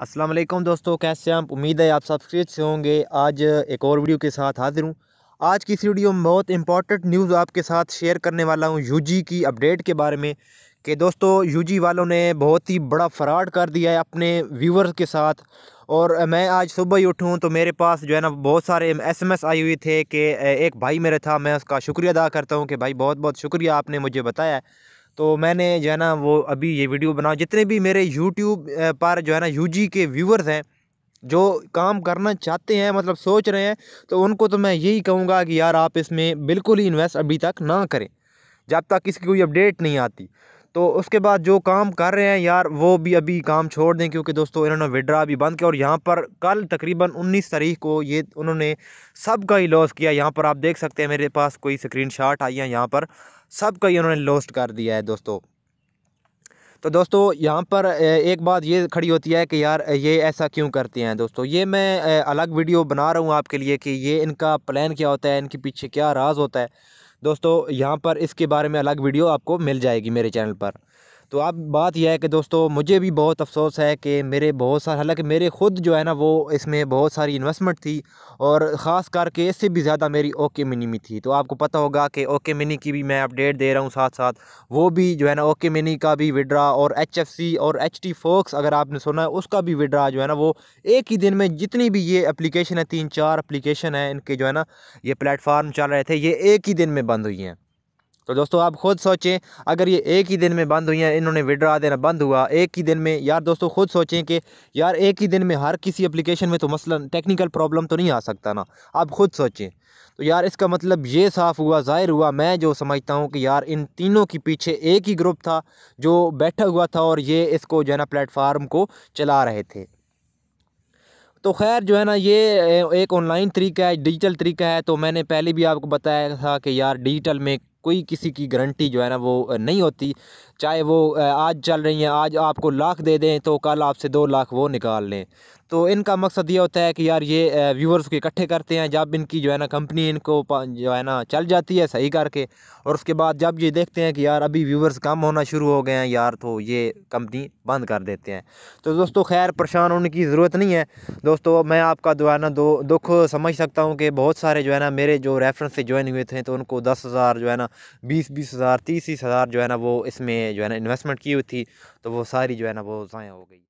अस्सलाम वालेकुम दोस्तों कैसे हैं आप उम्मीद है आप सब खरीद से होंगे आज एक और वीडियो के साथ हाजिर हूँ आज की इस वीडियो में बहुत इंपॉर्टेंट न्यूज़ आपके साथ शेयर करने वाला हूँ यूजी की अपडेट के बारे में कि दोस्तों यूजी वालों ने बहुत ही बड़ा फ्रॉड कर दिया है अपने व्यूवर्स के साथ और मैं आज सुबह ही उठूँ तो मेरे पास जो है ना बहुत सारे एसएमएस आई हुई थे कि एक भाई मेरे था मैं उसका शुक्रिया अदा करता हूँ कि भाई बहुत बहुत शुक्रिया आपने मुझे बताया तो मैंने जो है ना वो अभी ये वीडियो बना जितने भी मेरे यूट्यूब पर जो है ना यू के व्यूवर्स हैं जो काम करना चाहते हैं मतलब सोच रहे हैं तो उनको तो मैं यही कहूँगा कि यार आप इसमें बिल्कुल ही इन्वेस्ट अभी तक ना करें जब तक इसकी कोई अपडेट नहीं आती तो उसके बाद जो काम कर रहे हैं यार वो भी अभी काम छोड़ दें क्योंकि दोस्तों इन्होंने विड्रा भी बंद किया और यहाँ पर कल तकरीबन 19 तारीख को ये उन्होंने सब का ही लॉस किया यहाँ पर आप देख सकते हैं मेरे पास कोई स्क्रीनशॉट आई है यहाँ पर सब ही इन्होंने लॉस्ट कर दिया है दोस्तों तो दोस्तों यहाँ पर एक बात ये खड़ी होती है कि यार ये ऐसा क्यों करते हैं दोस्तों ये मैं अलग वीडियो बना रहा हूँ आपके लिए कि ये इनका प्लान क्या होता है इनके पीछे क्या राज होता है दोस्तों यहाँ पर इसके बारे में अलग वीडियो आपको मिल जाएगी मेरे चैनल पर तो अब बात यह है कि दोस्तों मुझे भी बहुत अफसोस है कि मेरे बहुत सारे हालांकि मेरे ख़ुद जो है ना वो इसमें बहुत सारी इन्वेस्टमेंट थी और ख़ास करके इससे भी ज़्यादा मेरी ओके मिनी में थी तो आपको पता होगा कि ओके मिनी की भी मैं अपडेट दे रहा हूँ साथ साथ वो भी जो है ना ओके मिनी का भी विड्रा और एच और एच टी फोक्स अगर आपने सुना है उसका भी विड्रा जो है ना वो एक ही दिन में जितनी भी ये अप्लीकेशन है तीन चार एप्लीकेशन है इनके जो है ना ये प्लेटफार्म चल रहे थे ये एक ही दिन में बंद हुई हैं तो दोस्तों आप खुद सोचें अगर ये एक ही दिन में बंद हुई हैं इन्होंने विड्रा देना बंद हुआ एक ही दिन में यार दोस्तों खुद सोचें कि यार एक ही दिन में हर किसी एप्लीकेशन में तो मसला टेक्निकल प्रॉब्लम तो नहीं आ सकता ना आप खुद सोचें तो यार इसका मतलब ये साफ़ हुआ ज़ाहिर हुआ मैं जो समझता हूँ कि यार इन तीनों के पीछे एक ही ग्रुप था जो बैठा हुआ था और ये इसको जो है ना प्लेटफार्म को चला रहे थे तो खैर जो है ना ये एक ऑनलाइन तरीका है डिजिटल तरीका है तो मैंने पहले भी आपको बताया था कि यार डिजिटल में कोई किसी की गारंटी जो है ना वो नहीं होती चाहे वो आज चल रही हैं आज आपको लाख दे दें तो कल आपसे दो लाख वो निकाल लें तो इनका मकसद ये होता है कि यार ये व्यूवर्स को इकट्ठे करते हैं जब इनकी जो है ना कंपनी इनको जो है ना चल जाती है सही करके और उसके बाद जब ये देखते हैं कि यार अभी व्यूवर्स कम होना शुरू हो गए हैं यार तो ये कंपनी बंद कर देते हैं तो दोस्तों खैर परेशान होने की ज़रूरत नहीं है दोस्तों मैं आपका जो है ना दो दुख समझ सकता हूँ कि बहुत सारे जो है ना मेरे जो रेफरेंस से ज्वाइन हुए थे तो उनको दस हज़ार जो है ना बीस बीस हज़ार तीस तीस हज़ार जो है ना वो इसमें जो है ना इन्वेस्टमेंट की हुई थी तो वो सारी जो है ना वो ज़ाया हो गई